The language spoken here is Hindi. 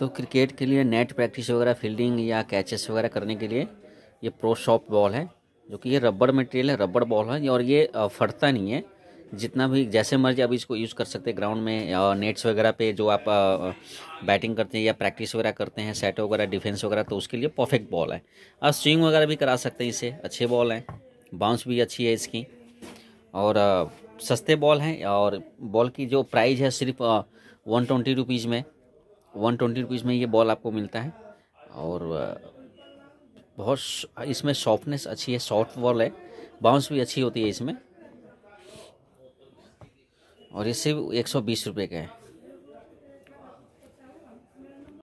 तो क्रिकेट के लिए नेट प्रैक्टिस वगैरह फील्डिंग या कैचेस वगैरह करने के लिए ये प्रो सॉफ्ट बॉल है जो कि ये रबड़ मटेरियल है रबड़ बॉल है और ये फटता नहीं है जितना भी जैसे मर्जी आप इसको यूज़ कर सकते हैं ग्राउंड में या नेट्स वगैरह पे जो आप बैटिंग करते हैं या प्रैक्टिस वगैरह करते हैं सेट वगैरह डिफेंस वगैरह तो उसके लिए परफेक्ट बॉल है आप स्विंग वगैरह भी करा सकते हैं इसे अच्छे बॉल हैं बाउंस भी अच्छी है इसकी और सस्ते बॉल हैं और बॉल की जो प्राइज़ है सिर्फ वन ट्वेंटी रुपीज़ में वन ट्वेंटी रुपीज़ में ये बॉल आपको मिलता है और बहुत इसमें सॉफ्टनेस अच्छी है सॉफ्ट बॉल है बाउंस भी अच्छी होती है इसमें और ये सिर्फ एक सौ बीस रुपये का है